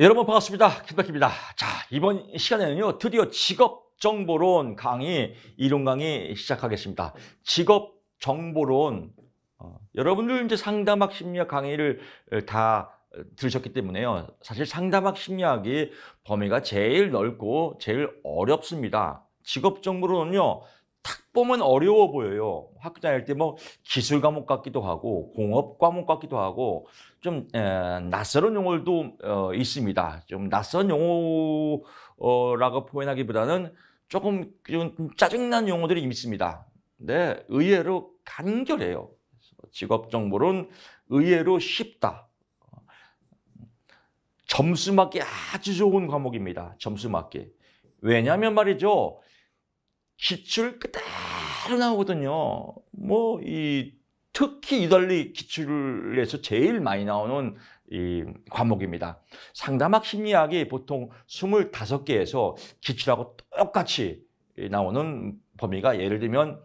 여러분 반갑습니다. 킴박입니다. 자, 이번 시간에는요. 드디어 직업 정보론 강의 이론 강의 시작하겠습니다. 직업 정보론 어, 여러분들 이제 상담학 심리학 강의를 어, 다 어, 들으셨기 때문에요. 사실 상담학 심리학이 범위가 제일 넓고 제일 어렵습니다. 직업 정보론은요. 탁 보면 어려워 보여요. 학자일 때 뭐 기술 과목 같기도 하고 공업 과목 같기도 하고 좀 에, 낯설은 용어도 어, 있습니다. 좀 낯선 용어라고 표현하기보다는 조금 좀 짜증난 용어들이 있습니다. 근데 네, 의외로 간결해요. 직업 정보론 의외로 쉽다. 점수 맞기 아주 좋은 과목입니다. 점수 맞기. 왜냐하면 말이죠. 기출 그대로 나오거든요. 뭐, 이, 특히 이달리 기출에서 제일 많이 나오는 이 과목입니다. 상담학 심리학이 보통 25개에서 기출하고 똑같이 나오는 범위가 예를 들면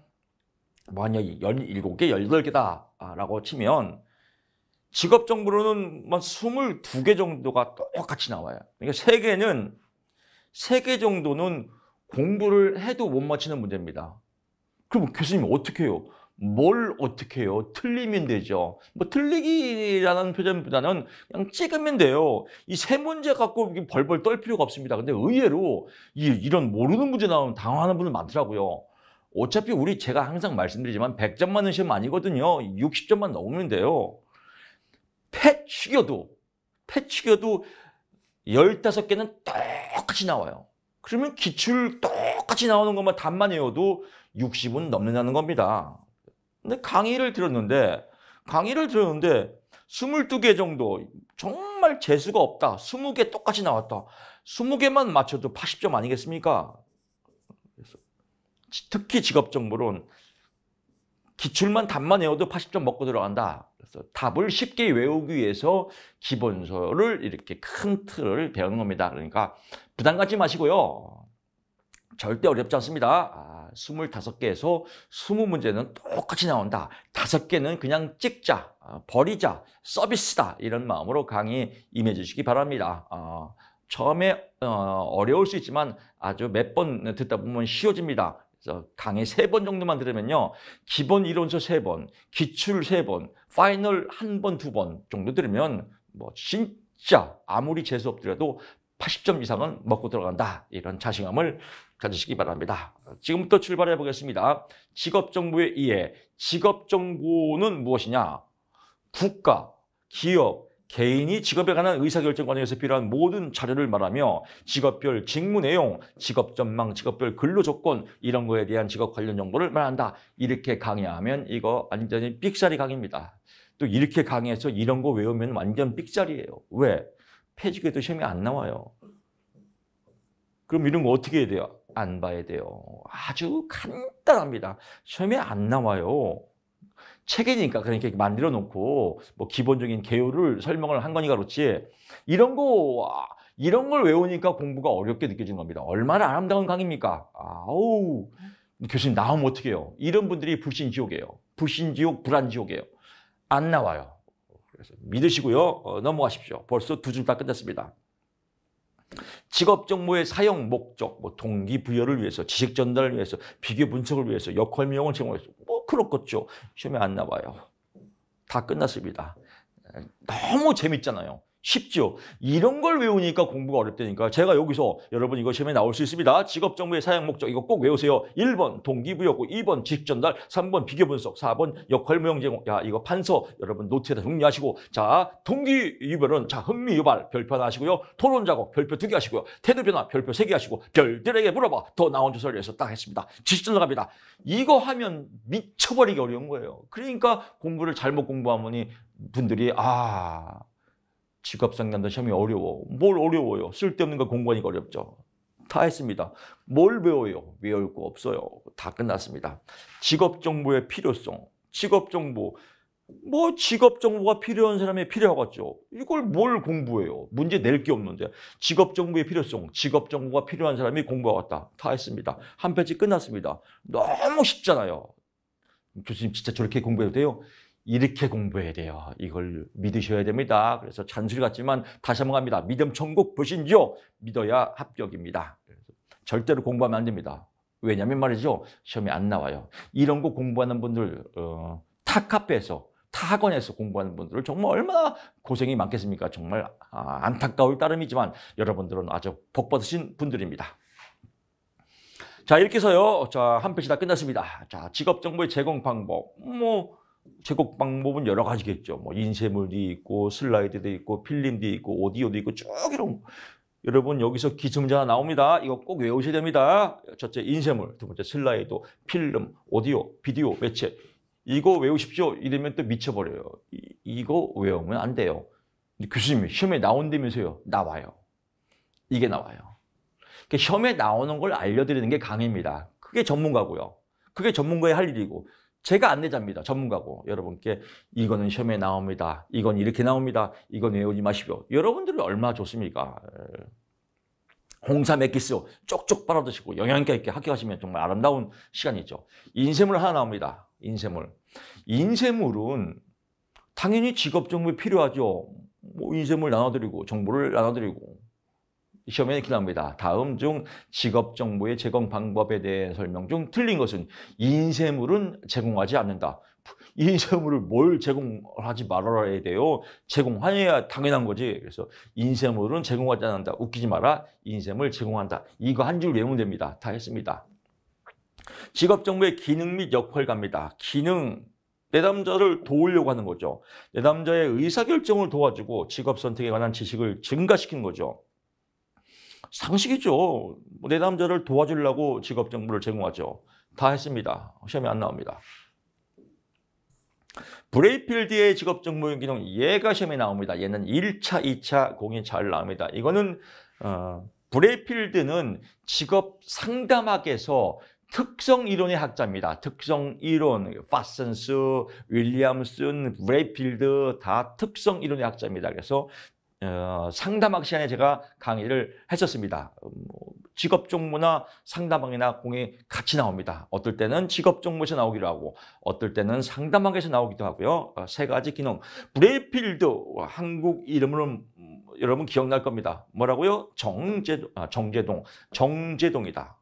뭐한 17개, 18개다라고 치면 직업 정보로는 뭐 22개 정도가 똑같이 나와요. 그러니까 3개는 3개 정도는 공부를 해도 못 맞히는 문제입니다. 그럼 교수님 어떻게 해요? 뭘 어떻게 해요? 틀리면 되죠. 뭐 틀리기라는 표현보다는 그냥 찍으면 돼요. 이 세 문제 갖고 벌벌 떨 필요가 없습니다. 근데 의외로 이, 이런 모르는 문제 나오면 당황하는 분들 많더라고요. 어차피 우리 제가 항상 말씀드리지만 100점 맞는 시험 아니거든요. 60점만 넘으면 돼요. 패치겨도 패치겨도 15개는 똑같이 나와요. 그러면 기출 똑같이 나오는 것만 답만 외워도 60은 넘는다는 겁니다. 근데 강의를 들었는데 강의를 들었는데 22개 정도 정말 재수가 없다. 20개 똑같이 나왔다. 20개만 맞춰도 80점 아니겠습니까? 그래서 특히 직업정보론 기출만 답만 외워도 80점 먹고 들어간다. 답을 쉽게 외우기 위해서 기본서를 이렇게 큰 틀을 배우는 겁니다. 그러니까 부담 갖지 마시고요. 절대 어렵지 않습니다. 아, 25개에서 20문제는 똑같이 나온다. 5개는 그냥 찍자, 아, 버리자, 서비스다 이런 마음으로 강의 임해 주시기 바랍니다. 어, 처음에 어, 어려울 수 있지만 아주 몇 번 듣다 보면 쉬워집니다. 강의 세 번 정도만 들으면요. 기본 이론서 세 번, 기출 세 번, 파이널 한 번, 두 번 정도 들으면 뭐 진짜 아무리 재수 없더라도 80점 이상은 먹고 들어간다. 이런 자신감을 가지시기 바랍니다. 지금부터 출발해 보겠습니다. 직업정보의 에해 직업정보는 무엇이냐? 국가, 기업, 개인이 직업에 관한 의사결정 과정에서 필요한 모든 자료를 말하며 직업별 직무 내용, 직업 전망, 직업별 근로 조건 이런 거에 대한 직업 관련 정보를 말한다. 이렇게 강의하면 이거 완전히 삑사리 강의입니다. 또 이렇게 강의해서 이런 거 외우면 완전 삑사리예요. 왜? 폐지에도 시험이 안 나와요. 그럼 이런 거 어떻게 해야 돼요? 안 봐야 돼요. 아주 간단합니다. 시험이안 나와요. 책이니까 그러니까 이렇게 만들어 놓고 뭐 기본적인 개요를 설명을 한 거니까 그렇지 이런 거 이런 걸 외우니까 공부가 어렵게 느껴지는 겁니다. 얼마나 아름다운 강입니까? 의 아우 교수님 나오면 어떡해요? 이런 분들이 불신지옥이에요. 불신지옥, 불안지옥이에요. 안 나와요. 그래서 믿으시고요. 어, 넘어가십시오. 벌써 두 줄 다 끝났습니다. 직업 정보의 사용 목적, 뭐 동기 부여를 위해서, 지식 전달을 위해서, 비교 분석을 위해서, 역할 미용을 제공해서 뭐 그렇겠죠. 시험에 안 나와요. 다 끝났습니다. 너무 재밌잖아요. 쉽죠. 이런 걸 외우니까 공부가 어렵다니까. 제가 여기서 여러분 이거 시험에 나올 수 있습니다. 직업 정보의 사용 목적 이거 꼭 외우세요. 1번 동기부여고 2번 직전달 3번 비교 분석 4번 역할 무용 제공. 야 이거 판서 여러분 노트에다 정리하시고 자 동기 유별은 자 흥미 유발 별표 하나 하시고요. 토론 작업 별표 두 개 하시고요. 태도 변화 별표 세 개 하시고 별들에게 물어봐 더 나온 조사를 위해서 딱 했습니다. 직전달 갑니다. 이거 하면 미쳐버리기 어려운 거예요. 그러니까 공부를 잘못 공부하면 분들이 아 직업 상담도 시험이 어려워. 뭘 어려워요? 쓸데없는 거 공부하니까 어렵죠. 다 했습니다. 뭘 배워요? 배울거 없어요. 다 끝났습니다. 직업 정보의 필요성, 직업 정보. 뭐 직업 정보가 필요한 사람이 필요하겠죠. 이걸 뭘 공부해요? 문제 낼 게 없는데. 직업 정보의 필요성, 직업 정보가 필요한 사람이 공부하겠다. 다 했습니다. 한 페이지 끝났습니다. 너무 쉽잖아요. 교수님 진짜 저렇게 공부해도 돼요? 이렇게 공부해야 돼요. 이걸 믿으셔야 됩니다. 그래서 잔소리 같지만 다시 한번 갑니다. 믿음 천국 보신지요? 믿어야 합격입니다. 절대로 공부하면 안 됩니다. 왜냐면 말이죠. 시험이 안 나와요. 이런 거 공부하는 분들, 어, 타카페에서, 타학원에서 공부하는 분들을 정말 얼마나 고생이 많겠습니까? 정말 아, 안타까울 따름이지만 여러분들은 아주 복 받으신 분들입니다. 자, 이렇게 해서요. 자, 한 페이지 다 끝났습니다. 자, 직업정보의 제공 방법. 뭐, 제곡 방법은 여러 가지겠죠. 뭐 인쇄물도 있고 슬라이드도 있고 필름도 있고 오디오도 있고 쭉 이런 여러분 여기서 기승자 나옵니다. 이거 꼭 외우셔야 됩니다. 첫째 인쇄물, 두 번째 슬라이드, 필름, 오디오, 비디오, 매체 이거 외우십시오. 이러면 또 미쳐버려요. 이, 거 외우면 안 돼요. 교수님이 시험에 나온다면서요. 나와요. 이게 나와요. 그러니까 시험에 나오는 걸 알려드리는 게 강의입니다. 그게 전문가고요. 그게 전문가의 할 일이고 제가 안내자입니다. 전문가고 여러분께 이거는 시험에 나옵니다. 이건 이렇게 나옵니다. 이건 외우지 마십시오. 여러분들이 얼마 좋습니까? 홍삼 액기스 쪽쪽 빨아 드시고 영양가 있게 합격하시면 정말 아름다운 시간이죠. 인쇄물 하나 나옵니다. 인쇄물. 인쇄물은 당연히 직업 정보에 필요하죠. 뭐 인쇄물 나눠드리고 정보를 나눠드리고 시험에 이렇게 나옵니다 다음 중 직업 정보의 제공 방법에 대해 설명 중 틀린 것은 인쇄물은 제공하지 않는다. 인쇄물을 뭘 제공하지 말아야 라해 돼요. 제공하여야 당연한 거지. 그래서 인쇄물은 제공하지 않는다. 웃기지 마라. 인쇄물 제공한다. 이거 한 줄 외우면 됩니다. 다 했습니다. 직업 정보의 기능 및 역할갑니다. 기능 내담자를 도우려고 하는 거죠. 내담자의 의사결정을 도와주고 직업 선택에 관한 지식을 증가시키는 거죠. 상식이죠. 뭐 내 남자를 도와주려고 직업 정보를 제공하죠. 다 했습니다. 시험이 안 나옵니다. 브레이필드의 직업 정보인 기능 얘가 시험에 나옵니다. 얘는 1차, 2차 공이 잘 나옵니다. 이거는 어, 브레이필드는 직업 상담학에서 특성 이론의 학자입니다. 특성 이론, 파슨스, 윌리엄슨, 브레이필드 다 특성 이론의 학자입니다. 그래서 어, 상담학 시간에 제가 강의를 했었습니다. 음, 뭐 직업 종무나 상담학이나 공이 같이 나옵니다. 어떨 때는 직업 종무에서 나오기도 하고 어떨 때는 상담학에서 나오기도 하고요. 어, 세 가지 기능. 브레이필드 한국 이름으로 음, 여러분 기억날 겁니다. 뭐라고요? 정제동, 아, 정제동, 정제동이다.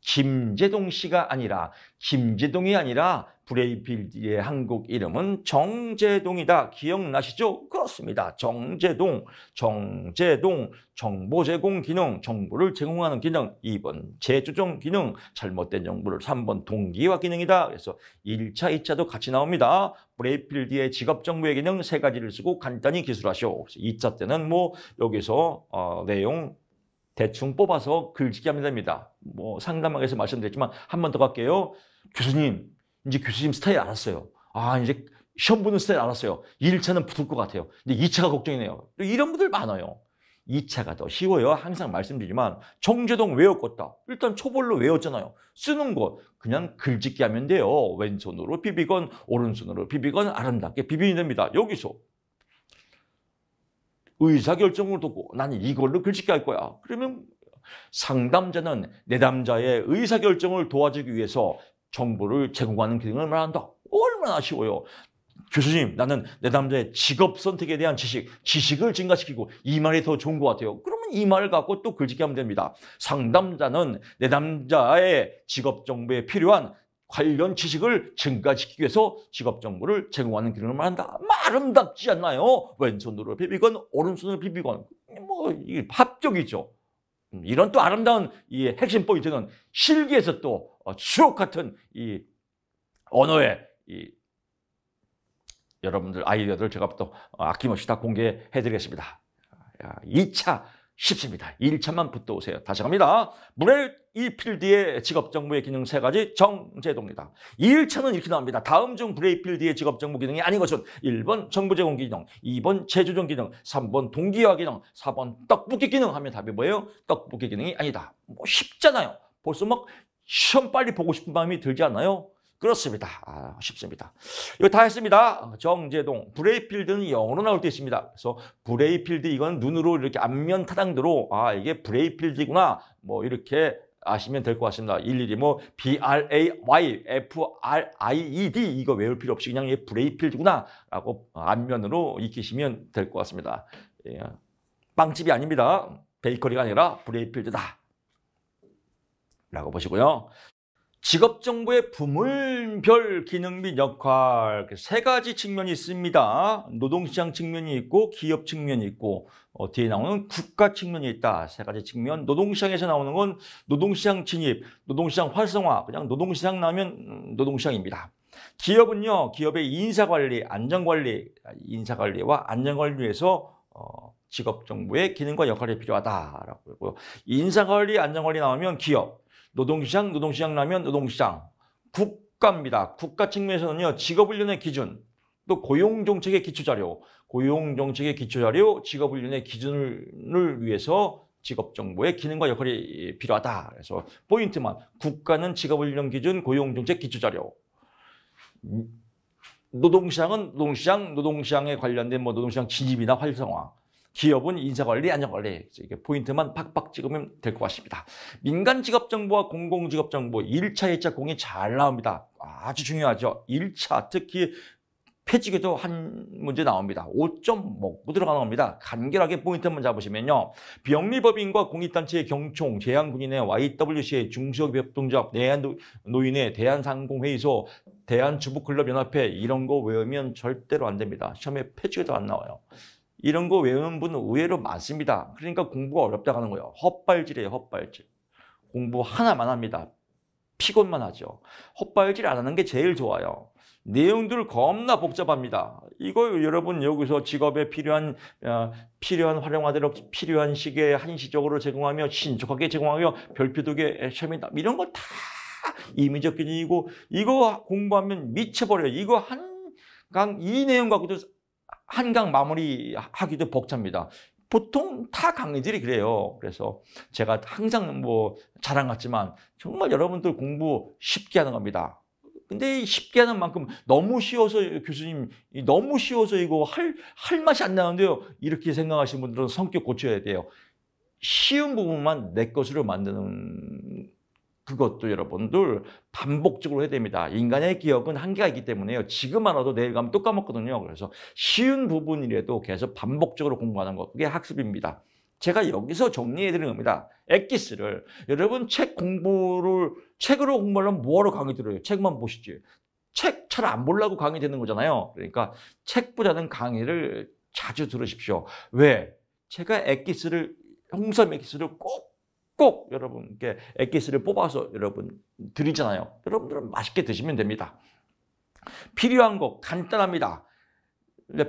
김제동 씨가 아니라 김제동이 아니라 브레이필드의 한국 이름은 정제동이다. 기억나시죠? 그렇습니다. 정제동, 정제동, 정보 제공 기능, 정보를 제공하는 기능, 2번 재조정 기능, 잘못된 정보를 3번 동기화 기능이다. 그래서 1차, 2차도 같이 나옵니다. 브레이필드의 직업정보의 기능 세 가지를 쓰고 간단히 기술하시오. 2차 때는 뭐 여기서 어, 내용 대충 뽑아서 글짓기 하면 됩니다. 뭐상담하기위해서 말씀드렸지만 한 번 더 갈게요. 교수님, 이제 교수님 스타일 알았어요. 아, 이제 시험 보는 스타일 알았어요. 1차는 붙을 것 같아요. 근데 2차가 걱정이네요. 이런 분들 많아요. 2차가 더 쉬워요. 항상 말씀드리지만 정제동 외웠겠다. 일단 초벌로 외웠잖아요. 쓰는 거 그냥 글짓기 하면 돼요. 왼손으로 비비건 오른손으로 비비건 아름답게 비비면 됩니다. 여기서 의사결정을 두고 나는 이걸로 글짓기 할 거야. 그러면 상담자는 내담자의 의사결정을 도와주기 위해서 정보를 제공하는 기능을 말한다. 얼마나 아쉬워요. 교수님, 나는 내 남자의 직업 선택에 대한 지식, 지식을 증가시키고 이 말이 더 좋은 것 같아요. 그러면 이 말을 갖고 또글짓게 하면 됩니다. 상담자는 내 남자의 직업 정보에 필요한 관련 지식을 증가시키기 위해서 직업 정보를 제공하는 기능을 말한다. 아름답지 않나요? 왼손으로 비비건 오른손으로 비비건 뭐 이게 합적이죠. 음, 이런 또 아름다운 이 핵심 포인트는 실기에서 또 추억 어, 같은 이 언어의 이 여러분들 아이디어들 제가 또 어, 아낌없이 다 공개해 드리겠습니다. 2차 아, 쉽습니다. 1차만 붙어오세요. 다시 갑니다. 브렐 이필드의 직업정보의 기능 세 가지 정제동이다. 2일차는 이렇게 나옵니다. 다음 중 브레이필드의 직업정보 기능이 아닌 것은 1번 정부제공 기능, 2번 제조정 기능, 3번 동기화 기능, 4번 떡볶이 기능 하면 답이 뭐예요? 떡볶이 기능이 아니다. 뭐 쉽잖아요. 벌써 막 시험 빨리 보고 싶은 마음이 들지 않나요? 그렇습니다. 아, 쉽습니다. 이거 다 했습니다. 정제동. 브레이필드는 영어로 나올 때 있습니다. 그래서 브레이필드 이건 눈으로 이렇게 안면 타당도로 아 이게 브레이필드구나 뭐 이렇게 아시면 될 것 같습니다. 일일이 뭐 BRAY, FRIED 이거 외울 필요 없이 그냥 이게 브레이필드구나 라고 안면으로 익히시면 될 것 같습니다. 예. 빵집이 아닙니다. 베이커리가 아니라 브레이필드다. 라고 보시고요. 직업정보의 부문별 기능 및 역할 세 가지 측면이 있습니다. 노동시장 측면이 있고 기업 측면이 있고 어, 뒤에 나오는 국가 측면이 있다. 세 가지 측면. 노동시장에서 나오는 건 노동시장 진입, 노동시장 활성화, 그냥 노동시장 나면 오 음, 노동시장입니다. 기업은요. 기업의 인사관리, 안전관리, 인사관리와 안전관리위해서 어, 직업정보의 기능과 역할이 필요하다라고 그요 인사관리, 안전관리 나오면 기업, 노동시장, 노동시장 라면 노동시장. 국가입니다. 국가 측면에서는요. 직업훈련의 기준, 또 고용정책의 기초자료, 고용정책의 기초자료, 직업훈련의 기준을 위해서 직업정보의 기능과 역할이 필요하다. 그래서 포인트만 국가는 직업훈련 기준, 고용정책 기초자료. 노동시장은 노동시장, 노동시장에 관련된 뭐 노동시장 진입이나 활성화. 기업은 인사관리, 안전관리 이게 포인트만 팍팍 찍으면 될 것 같습니다. 민간 직업 정보와 공공 직업 정보 1차, 2차 공이 잘 나옵니다. 아주 중요하죠. 1차 특히 폐지교도 한 문제 나옵니다. 5점 먹고 들어가는 겁니다. 간결하게 포인트만 잡으시면요. 병리법인과 공익단체의 경총, 제한군인의 YWC의 중소기업동조합, 대한노인의 대한상공회의소, 대한주부클럽연합회 이런 거 외우면 절대로 안 됩니다. 시험에 폐지교도 안 나와요. 이런 거 외우는 분은 의외로 많습니다. 그러니까 공부가 어렵다고 하는 거예요. 헛발질이에요, 헛발질. 공부 하나만 합니다. 피곤만 하죠. 헛발질 안 하는 게 제일 좋아요. 내용들 겁나 복잡합니다. 이거 여러분 여기서 직업에 필요한 어, 필요한 활용하도록 필요한 시기에 한시적으로 제공하며 신속하게 제공하며 별표두개 셈이다 이런 거 다 이미적 기능이고 이거 공부하면 미쳐버려요. 이거 한강 이 내용 갖고도 한강 마무리하기도 벅찹니다. 보통 타 강의들이 그래요. 그래서 제가 항상 뭐 자랑 같지만 정말 여러분들 공부 쉽게 하는 겁니다. 근데 쉽게 하는 만큼 너무 쉬워서 교수님 너무 쉬워서 이거 할, 할 맛이 안 나는데요. 이렇게 생각하시는 분들은 성격 고쳐야 돼요. 쉬운 부분만 내 것으로 만드는 그것도 여러분들 반복적으로 해야 됩니다. 인간의 기억은 한계가 있기 때문에요. 지금 안 와도 내일 가면 또 까먹거든요. 그래서 쉬운 부분이라도 계속 반복적으로 공부하는 것, 그게 학습입니다. 제가 여기서 정리해드리는 겁니다. 액기스를 여러분 책 공부를, 책으로 공부하려면 뭐하러 강의 들어요? 책만 보시지. 책 잘 안 보려고 강의 되는 거잖아요. 그러니까 책보다는 강의를 자주 들으십시오. 왜? 제가 액기스를 홍삼 액기스를꼭 꼭 여러분께 액기스를 뽑아서 여러분 드리잖아요. 여러분들은 맛있게 드시면 됩니다. 필요한 거 간단합니다.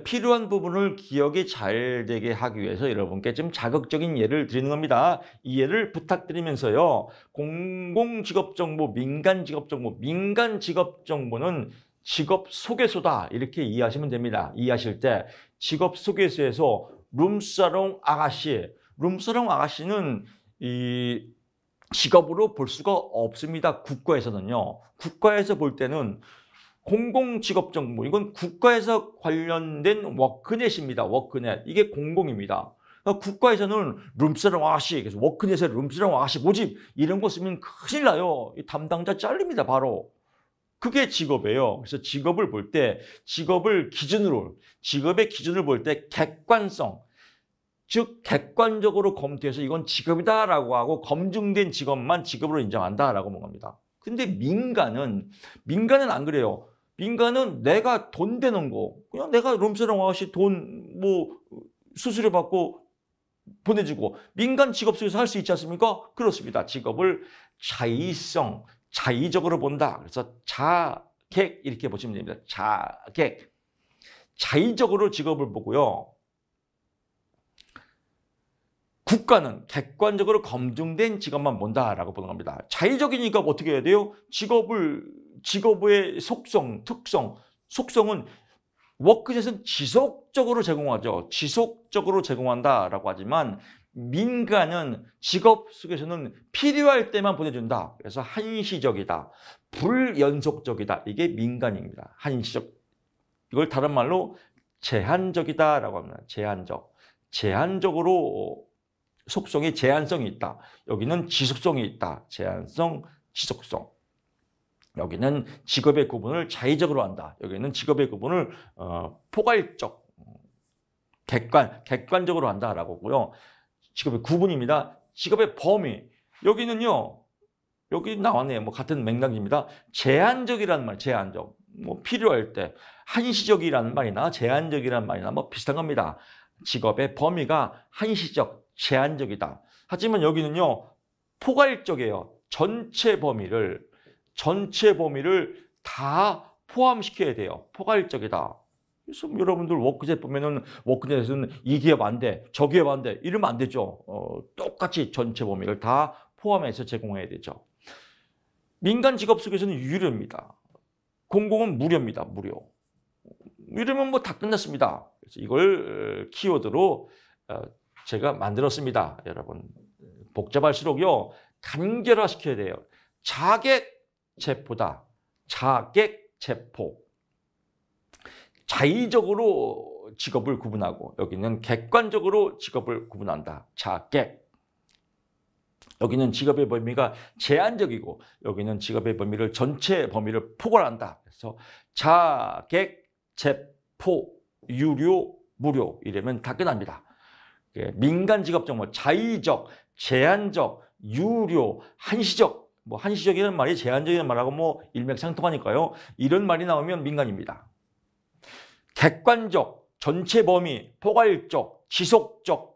필요한 부분을 기억이 잘 되게 하기 위해서 여러분께 좀 자극적인 예를 드리는 겁니다. 이 예를 부탁드리면서요. 공공직업정보, 민간직업정보, 민간직업정보는 직업소개소다 이렇게 이해하시면 됩니다. 이해하실 때직업소개소에서 룸사롱 아가씨, 룸사롱 아가씨는 이 직업으로 볼 수가 없습니다. 국가에서는요. 국가에서 볼 때는 공공직업정보 이건 국가에서 관련된 워크넷입니다. 워크넷 이게 공공입니다. 그러니까 국가에서는 룸스런 와시 그래서 워크넷에 룸스런 와시 모집 이런 거 쓰면 큰일 나요. 담당자 잘립니다. 바로 그게 직업이에요. 그래서 직업을 볼 때 직업을 기준으로 직업의 기준을 볼 때 객관성 즉 객관적으로 검토해서 이건 직업이다라고 하고 검증된 직업만 직업으로 인정한다라고 본 겁니다. 근데 민간은 민간은 안 그래요. 민간은 내가 돈 되는 거 그냥 내가 롬세랑 와시 돈 뭐 수수료 받고 보내주고 민간 직업 속에서 할 수 있지 않습니까? 그렇습니다. 직업을 자의성, 자의적으로 본다. 그래서 자객 이렇게 보시면 됩니다. 자객. 자의적으로 직업을 보고요. 국가는 객관적으로 검증된 직업만 본다라고 보는 겁니다. 자의적이니까 어떻게 해야 돼요? 직업을 직업의 속성, 특성, 속성은 워크젯은 지속적으로 제공하죠. 지속적으로 제공한다라고 하지만 민간은 직업 속에서는 필요할 때만 보내준다. 그래서 한시적이다. 불연속적이다. 이게 민간입니다. 한시적. 이걸 다른 말로 제한적이다라고 합니다. 제한적. 제한적으로 속성이 제한성이 있다. 여기는 지속성이 있다. 제한성, 지속성. 여기는 직업의 구분을 자의적으로 한다. 여기는 직업의 구분을 어, 포괄적, 객관, 객관적으로 한다라고 고요 직업의 구분입니다. 직업의 범위. 여기는요. 여기 나왔네요. 뭐 같은 맥락입니다. 제한적이라는 말, 제한적. 뭐 필요할 때 한시적이라는 말이나 제한적이라는 말이나 뭐 비슷한 겁니다. 직업의 범위가 한시적, 제한적이다. 하지만 여기는요. 포괄적이에요. 전체 범위를 전체 범위를 다 포함시켜야 돼요. 포괄적이다. 그래서 여러분들 워크제 보면은 워크제에서는 이 기업 안 돼, 저 기업 안 돼, 이러면 안 되죠. 어, 똑같이 전체 범위를 다 포함해서 제공해야 되죠. 민간 직업 속에서는 유료입니다. 공공은 무료입니다. 무료. 이러면 뭐 다 끝났습니다. 그래서 이걸 어, 키워드로 어, 제가 만들었습니다. 여러분 복잡할수록요 간결화 시켜야 돼요. 자객 체포다. 자객 체포. 자의적으로 직업을 구분하고 여기는 객관적으로 직업을 구분한다. 자객. 여기는 직업의 범위가 제한적이고 여기는 직업의 범위를 전체 범위를 포괄한다. 그래서 자객, 체포, 유료, 무료 이러면 다 끝납니다. 예, 민간 직업 정보, 뭐 자의적, 제한적, 유료, 한시적 뭐 한시적이라는 말이 제한적이라는 말하고 뭐 일맥상통하니까요. 이런 말이 나오면 민간입니다. 객관적, 전체 범위, 포괄적, 지속적,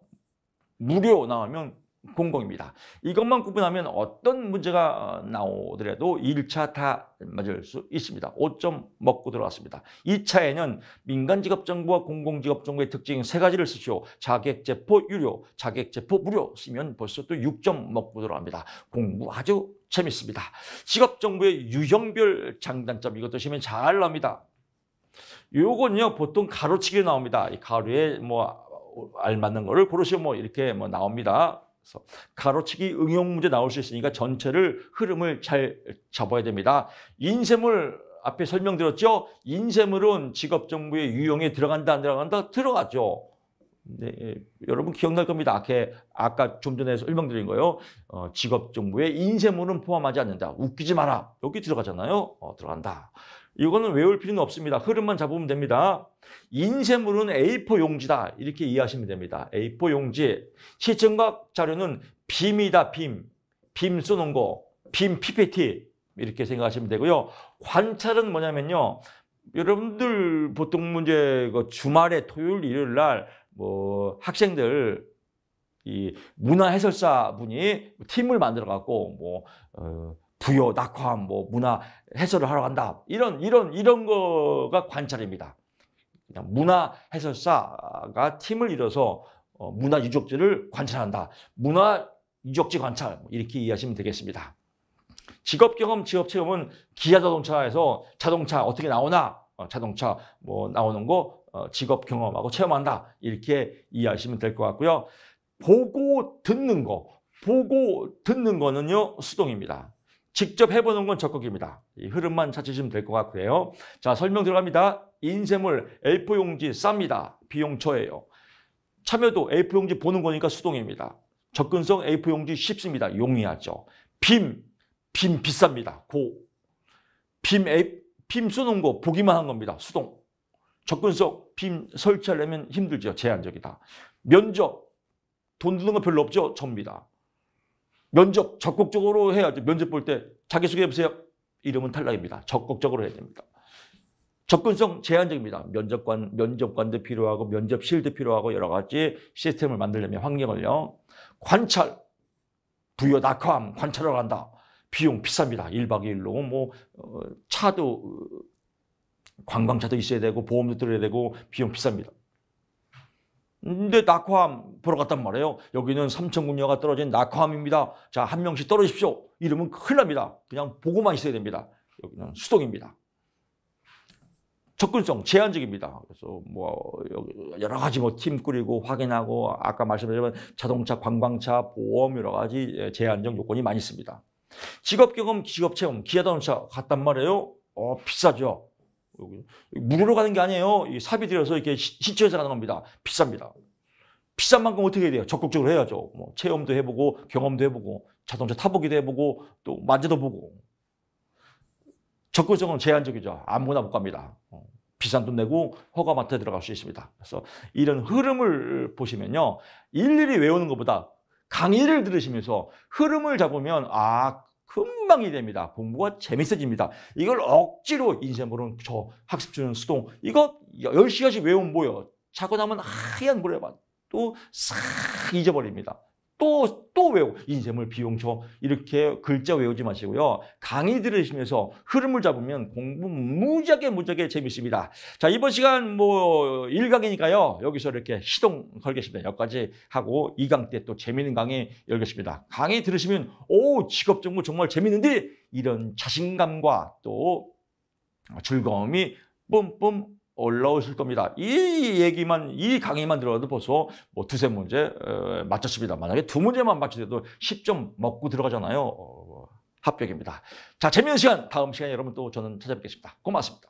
무료 나오면 공공입니다. 이것만 구분하면 어떤 문제가 어, 나오더라도 1차 다 맞을 수 있습니다. 5점 먹고 들어왔습니다. 2차에는 민간직업정보와 공공직업정보의 특징 3 가지를 쓰시오. 자객제포 유료, 자객제포 무료 쓰면 벌써 또 6점 먹고 들어갑니다. 공부 아주 재밌습니다. 직업정보의 유형별 장단점 이것도 시면 잘 나옵니다. 요건요 보통 가로치기 나옵니다. 가로에 뭐 알맞는 거를 고르시면 뭐 이렇게 뭐 나옵니다. 가로치기 응용 문제 나올 수 있으니까 전체를 흐름을 잘 잡아야 됩니다. 인쇄물 앞에 설명드렸죠? 인쇄물은 직업정부의 유형에 들어간다 안 들어간다? 들어가죠. 네, 예, 여러분 기억날 겁니다. 아까, 아까 좀 전에 설명드린 거요. 어, 직업 정부의 인쇄물은 포함하지 않는다. 웃기지 마라. 여기 들어가잖아요. 어, 들어간다. 이거는 외울 필요는 없습니다. 흐름만 잡으면 됩니다. 인쇄물은 A4 용지다. 이렇게 이해하시면 됩니다. A4 용지. 시청각 자료는 빔이다, 빔. 빔 쏘는 거. 빔 PPT. 이렇게 생각하시면 되고요. 관찰은 뭐냐면요. 여러분들 보통 문제 그 주말에 토요일, 일요일 날 뭐 학생들 이 문화 해설사 분이 팀을 만들어 갖고 뭐 어, 부여, 낙화함, 뭐 문화 해설을 하러 간다. 이런 이런 이런 거가 관찰입니다. 그냥 문화 해설사가 팀을 이뤄서 어, 문화 유적지를 관찰한다. 문화 유적지 관찰 뭐 이렇게 이해하시면 되겠습니다. 직업 경험, 직업 체험은 기아 자동차에서 자동차 어떻게 나오나 어, 자동차 뭐 나오는 거 어, 직업 경험하고 체험한다 이렇게 이해하시면 될 것 같고요. 보고 듣는 거, 보고 듣는 거는요 수동입니다. 직접 해보는 건 적극입니다. 흐름만 찾으시면 될 것 같고요. 자, 설명 들어갑니다. 인쇄물 A4용지 쌉니다. 비용 초예요. 참여도 A4용지 보는 거니까 수동입니다. 접근성 A4용지 쉽습니다. 용이하죠. 빔, 빔 비쌉니다. 고. 빔, A, 빔 쏘는 거 보기만 한 겁니다. 수동. 접근성 빔 설치하려면 힘들죠. 제한적이다. 면적, 돈 드는 거 별로 없죠. 접니다. 면접 적극적으로 해야죠. 면접 볼 때 자기소개 해보세요. 이름은 탈락입니다. 적극적으로 해야 됩니다. 접근성 제한적입니다. 면접관, 면접관도 필요하고 면접실도 필요하고 여러 가지 시스템을 만들려면 환경을요. 관찰, 부여 낙하함, 관찰을한다 비용 비쌉니다. 1박 2일로 뭐 어, 차도 관광차도 있어야 되고 보험도 들어야 되고 비용 비쌉니다. 근데 낙화암 보러 갔단 말이에요. 여기는 3천군녀가 떨어진 낙화암입니다. 자, 한 명씩 떨어지십시오. 이러면 큰일 납니다. 그냥 보고만 있어야 됩니다. 여기는 수동입니다. 접근성 제한적입니다. 그래서 뭐 여러 가지 뭐팀 꾸리고 확인하고 아까 말씀드린 자동차, 관광차, 보험 여러 가지 예, 제한적 요건이 많이 있습니다. 직업 경험, 직업 체험, 기아자동차 갔단 말이에요. 어 비싸죠. 무료로 가는 게 아니에요. 사비 들여서 이렇게 신청해서 가는 겁니다. 비쌉니다. 비싼 만큼 어떻게 해야 돼요? 적극적으로 해야죠. 뭐 체험도 해보고 경험도 해보고 자동차 타보기도 해보고 또 만져도 보고 적극적으로 제한적이죠. 아무거나 못 갑니다. 어, 비싼 돈 내고 허가 맡아 들어갈 수 있습니다. 그래서 이런 흐름을 보시면요. 일일이 외우는 것보다 강의를 들으시면서 흐름을 잡으면 아 금방이 됩니다. 공부가 재밌어집니다. 이걸 억지로 인쇄물은저 학습 주는 수동 이거 10시간씩 외우면 뭐요 자고 나면 하얀 물에 또싹 잊어버립니다. 또, 또외우 인쇄물 비용초. 이렇게 글자 외우지 마시고요. 강의 들으시면서 흐름을 잡으면 공부 무지하게 무지하게 재밌습니다. 자, 이번 시간 뭐, 1강이니까요 여기서 이렇게 시동 걸겠습니다. 여기까지 하고, 2강때 또 재밌는 강의 열겠습니다. 강의 들으시면, 오, 직업 정보 정말 재밌는데? 이런 자신감과 또 즐거움이 뿜뿜 올라오실 겁니다. 이 얘기만, 이 강의만 들어도 벌써 뭐 두세 문제 맞췄습니다. 어, 만약에 두 문제만 맞추더라도 10점 먹고 들어가잖아요. 어, 합격입니다. 자, 재미있는 시간, 다음 시간에 여러분 또 저는 찾아뵙겠습니다. 고맙습니다.